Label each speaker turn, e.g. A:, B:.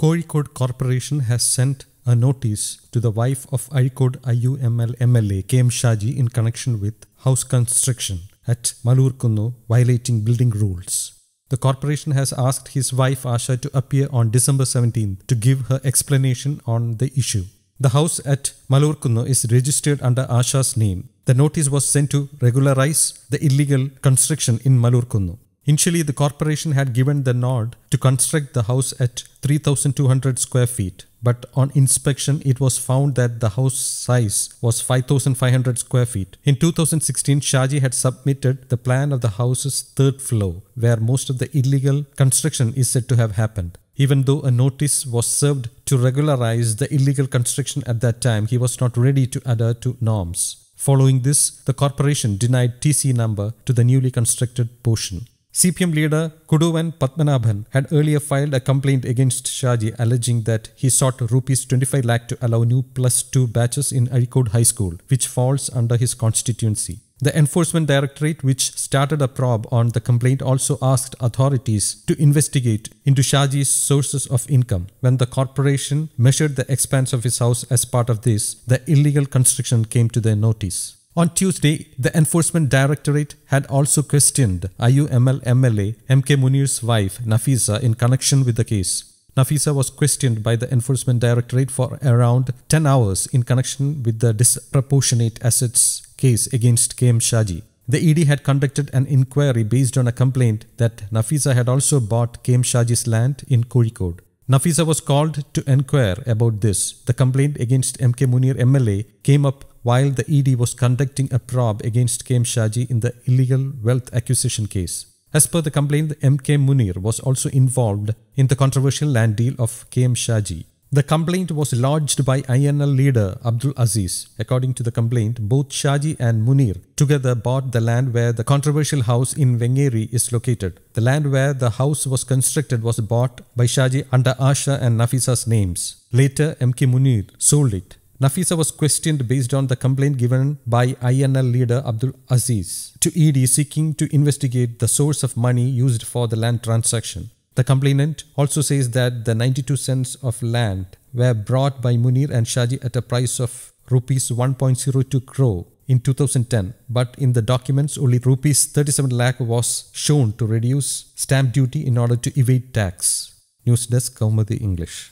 A: Kozhikode Corporation has sent a notice to the wife of Alikode IUML MLA KM Shaji in connection with house construction at Malurkunno violating building rules. The corporation has asked his wife Asha to appear on December 17 to give her explanation on the issue. The house at Malurkunno is registered under Asha's name. The notice was sent to regularize the illegal construction in Malurkunno. Initially, the corporation had given the nod to construct the house at 3,200 square feet, but on inspection, it was found that the house size was 5,500 square feet. In 2016, Shaji had submitted the plan of the house's third floor, where most of the illegal construction is said to have happened. Even though a notice was served to regularize the illegal construction at that time, he was not ready to adhere to norms. Following this, the corporation denied TC number to the newly constructed portion. CPM leader Kuduvan Patmanabhan had earlier filed a complaint against Shaji alleging that he sought rupees 25 lakh to allow new plus 2 batches in Arikode High School, which falls under his constituency. The Enforcement Directorate, which started a probe on the complaint, also asked authorities to investigate into Shaji's sources of income. When the corporation measured the expanse of his house as part of this, the illegal construction came to their notice. On Tuesday, the Enforcement Directorate had also questioned IUML MLA MK Munir's wife Nafisa in connection with the case. Nafisa was questioned by the Enforcement Directorate for around 10 hours in connection with the disproportionate assets case against KM Shaji. The ED had conducted an inquiry based on a complaint that Nafisa had also bought KM Shaji's land in Kozhikode. Nafisa was called to inquire about this. The complaint against MK Munir MLA came up while the ED was conducting a probe against KM Shaji in the illegal wealth acquisition case. As per the complaint, M.K. Munir was also involved in the controversial land deal of KM Shaji. The complaint was lodged by INL leader Abdul Aziz. According to the complaint, both Shaji and Munir together bought the land where the controversial house in Vengeri is located. The land where the house was constructed was bought by Shaji under Asha and Nafisa's names. Later, M.K. Munir sold it. Nafisa was questioned based on the complaint given by INL leader Abdul Aziz to ED seeking to investigate the source of money used for the land transaction. The complainant also says that the 92 cents of land were brought by Munir and Shaji at a price of rupees 1.02 crore in 2010, but in the documents only rupees 37 lakh was shown to reduce stamp duty in order to evade tax. News desk Kaumadi English.